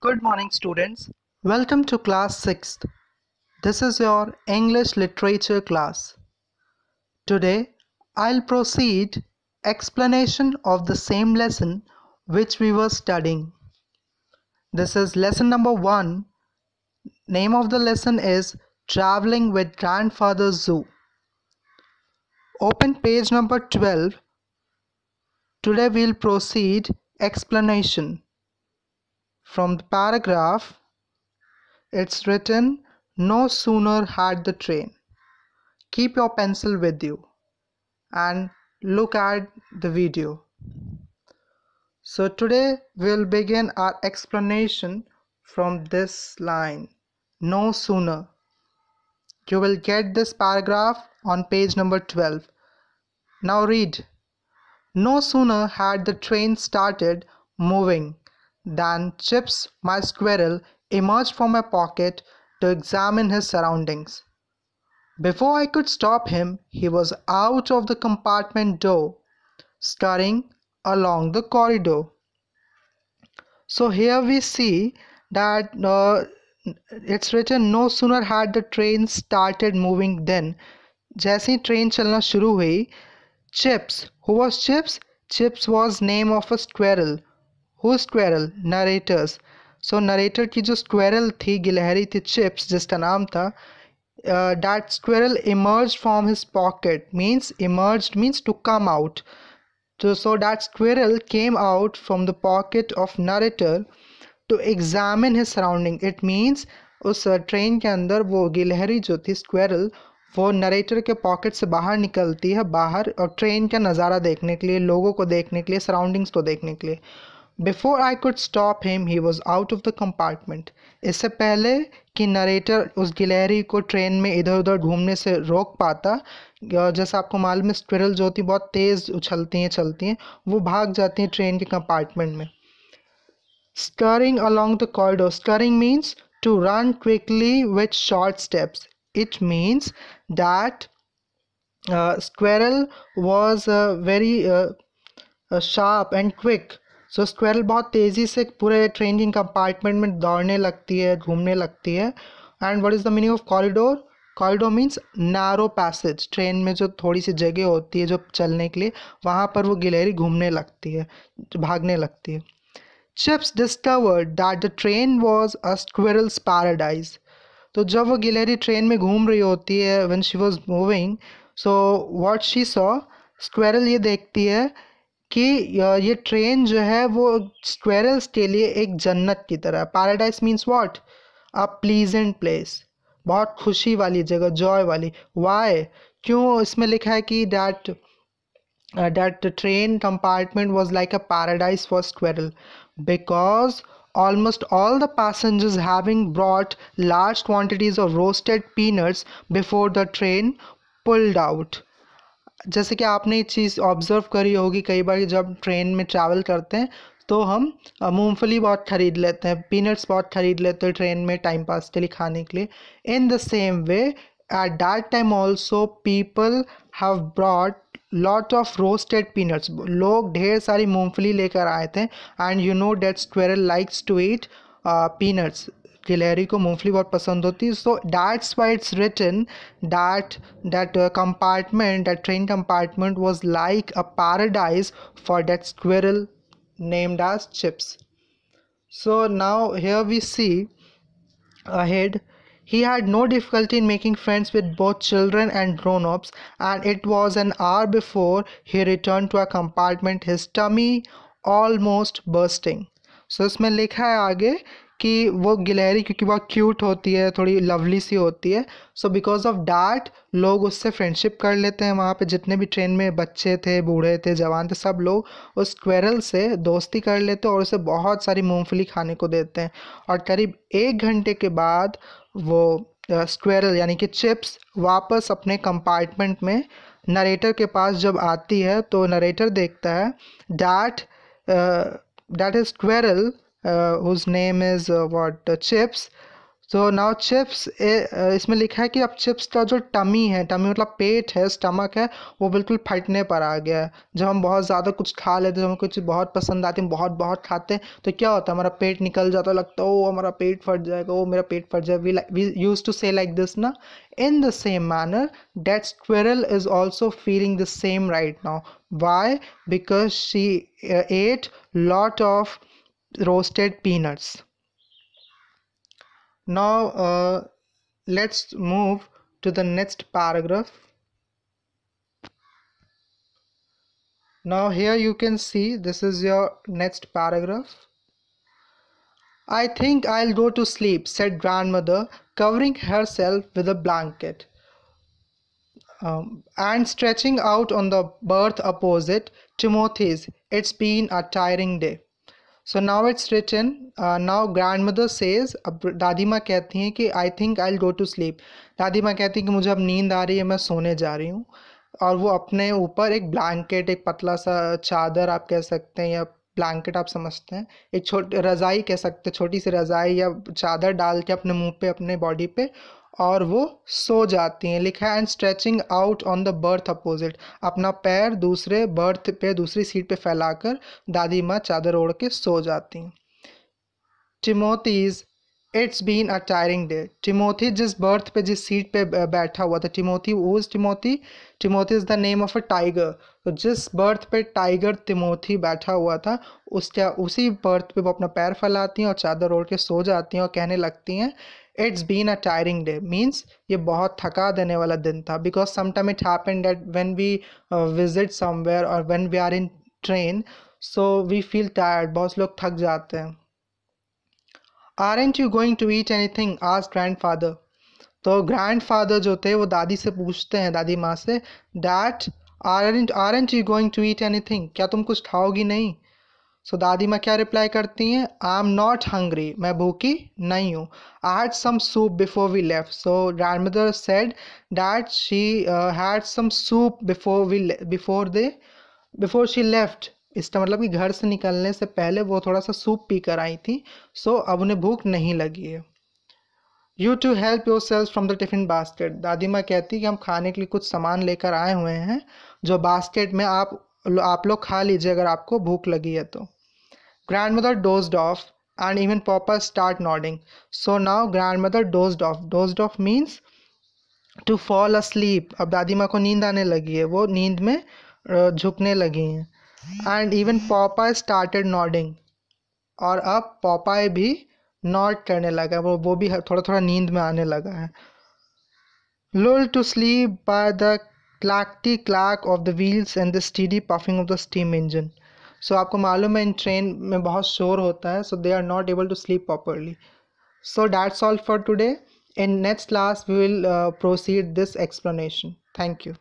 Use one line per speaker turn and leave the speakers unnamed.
Good morning students. Welcome to class 6th. This is your English literature class. Today I'll proceed explanation of the same lesson which we were studying. This is lesson number 1. Name of the lesson is Traveling with Grandfather Zoo. Open page number 12. Today we'll proceed explanation. From the paragraph, it's written, No sooner had the train. Keep your pencil with you and look at the video. So, today we'll begin our explanation from this line No sooner. You will get this paragraph on page number 12. Now, read. No sooner had the train started moving then Chips, my squirrel, emerged from my pocket to examine his surroundings. Before I could stop him, he was out of the compartment door, scurrying along the corridor. So here we see that uh, it's written no sooner had the train started moving than जैसे ही train चलना शुरू हुई Chips, who was Chips, Chips was name of a squirrel. Who squirrel narrators so narrator की जो squirrel थी गिलहरी थी chips जिसका नाम था that squirrel emerge from his pocket means emerge means to come out तो so that squirrel came out from the pocket of narrator to examine his surrounding it means उस ट्रेन uh, के अंदर वो गिलहरी जो थी स्क्वेरल वो narrator के पॉकेट से बाहर निकलती है बाहर और ट्रेन का नज़ारा देखने के लिए लोगों को देखने के लिए सराउंडिंग्स को देखने के लिए before I could stop him he was out of the compartment इससे पहले कि नरेटर उस गिलहरी को ट्रेन में इधर उधर घूमने से रोक पाता जैसा आपको मालूम है स्क्विरल जो होती बहुत तेज़ उछलती हैं चलती हैं वो भाग जाती हैं ट्रेन के कंपार्टमेंट में scurrying along the corridor scurrying means to run quickly with short steps it means that squirrel was very sharp and quick so so, squirrel बहुत तेज़ी से पूरे ट्रेन कंपार्टमेंट में दौड़ने लगती है घूमने लगती है and what is the meaning of corridor corridor means narrow passage train में जो थोड़ी सी जगह होती है जो चलने के लिए वहाँ पर वो गिलहरी घूमने लगती है भागने लगती है Chips discovered that the train was a squirrel's paradise तो जब वो गिलहरी ट्रेन में घूम रही होती है when she was moving so what she saw squirrel ये देखती है कि ये ट्रेन जो है वो स्क्वेरल्स के लिए एक जन्नत की तरह paradise means what a pleasant place बहुत खुशी वाली जगह जॉय वाली वाई क्यों इसमें लिखा है कि that that train compartment was like a paradise for squirrel because almost all the passengers having brought large quantities of roasted peanuts before the train pulled out जैसे कि आपने ये चीज़ ऑब्ज़र्व करी होगी कई बार जब ट्रेन में ट्रैवल करते हैं तो हम मूंगफली बहुत ख़रीद लेते हैं पीनट्स बहुत ख़रीद लेते हैं ट्रेन में टाइम पास के लिए खाने के लिए in the same way at that time also people have brought lot of roasted peanuts लोग ढेर सारी मूंगफली लेकर आए थे and you know that squirrel likes to eat peanuts गिलहरी को मूंगफली बहुत पसंद होती है so that's why it's written that that compartment that train compartment was like a paradise for that squirrel named as chips so now here we see ahead he had no difficulty in making friends with both children and grown-ups and it was an hour before he returned to a compartment his tummy almost bursting so इसमें लिखा है आगे कि वो गिलहरी क्योंकि वह cute होती है थोड़ी लवली सी होती है सो बिकॉज ऑफ डैट लोग उससे फ्रेंडशिप कर लेते हैं वहाँ पे जितने भी ट्रेन में बच्चे थे बूढ़े थे जवान थे सब लोग उस क्वेरल से दोस्ती कर लेते हैं और उसे बहुत सारी मूंगफली खाने को देते हैं और करीब एक घंटे के बाद वो स्क्वेरल यानी कि चिप्स वापस अपने कंपार्टमेंट में नरेटर के पास जब आती है तो नरेटर देखता है that that is squirrel whose name is uh, Chips uh, uh, so now Chips eh, uh, इसमें लिखा है कि अब चिप्स का जो टमी है टमी मतलब पेट है स्टमक है वो बिल्कुल फटने पर आ गया है जब हम बहुत ज़्यादा कुछ खा लेते हैं हमें कुछ बहुत पसंद आती है बहुत बहुत खाते हैं तो क्या होता है हमारा पेट निकल जाता है लगता है वो हमारा पेट फट जाएगा वो मेरा पेट फट जाएगा we like we use to say like this ना in the same manner that squirrel is also feeling the same right now why because she ate lot of roasted peanuts now uh, let's move to the next paragraph now here you can see this is your next paragraph I think I'll go to sleep, said grandmother, covering herself with a blanket. Um, and stretching out on the berth opposite Timothy's. It's been a tiring day. So now it's return now grandmother says अब दादी माँ कहती हैं कि I think I go to sleep दादी माँ कहती हैं कि मुझे अब नींद आ रही है मैं सोने जा रही हूँ और वो अपने ऊपर एक ब्लैंकेट एक पतला सा चादर आप कह सकते हैं या ब्लैंकेट आप समझते हैं एक छोटी रज़ाई कह सकते हैं छोटी सी रज़ाई या चादर डाल के अपने मुंह पे अपने बॉडी पे और वो सो जाती हैं लिखा है and stretching out on the berth opposite अपना पैर दूसरे बर्थ पे दूसरी सीट पे फैलाकर दादी माँ चादर ओढ़ के सो जाती हैं Timothy's it's been a tiring day Timothy जिस बर्थ पे जिस सीट पे बैठा हुआ था टिमोथी वो Timothy Timothy is the name of a tiger तो जिस बर्थ पे टाइगर तिमोथी बैठा हुआ था उसका उसी बर्थ पे वो अपना पैर फैलाती हैं और चादर ओढ़ के सो जाती हैं और कहने लगती हैं it's been a tiring day means ये बहुत थका देने वाला दिन था because sometime it happen that when we visit somewhere और when we are in train so we feel tired बहुत लोग थक जाते हैं aren't you going to eat anything आज ग्रैंड फादर तो ग्रैंड फादर जो थे वो दादी से पूछते हैं दादी माँ से that aren't aren't you going to eat anything क्या तुम कुछ खाओगी नहीं सो so, दादी माँ क्या रिप्लाई करती हैं आई एम नॉट हंग्री मैं भूखी नहीं हूँ I had some soup before we left so grandmother said that she had some soup before we before they before she left इसका मतलब कि घर से निकलने से पहले वो थोड़ा सा सूप पी कर आई थी सो so, अब उन्हें भूख नहीं लगी है you to help yourself from the tiffin basket दादी माँ कहती कि हम खाने के लिए कुछ सामान लेकर आए हुए हैं जो बास्केट में आप आप लोग खा लीजिए अगर आपको भूख लगी है तो Grandmother dozed off and even Papa start nodding. So now grandmother dozed off. Dozed off means to fall asleep अब दादी माँ को नींद आने लगी है वो नींद में झुकने लगी हैं एंड इवन पापा स्टार्टेड नॉडिंग और अब पापाए भी नॉट करने लगा वो वो भी थोड़ा थोड़ा नींद में आने लगा है lull to sleep by the clackety clack of the wheels and the steady puffing of the steam engine so आपको मालूम है इन ट्रेन में बहुत शोर होता है so they are not able to sleep properly so that's all for today in next class we will proceed this explanation thank you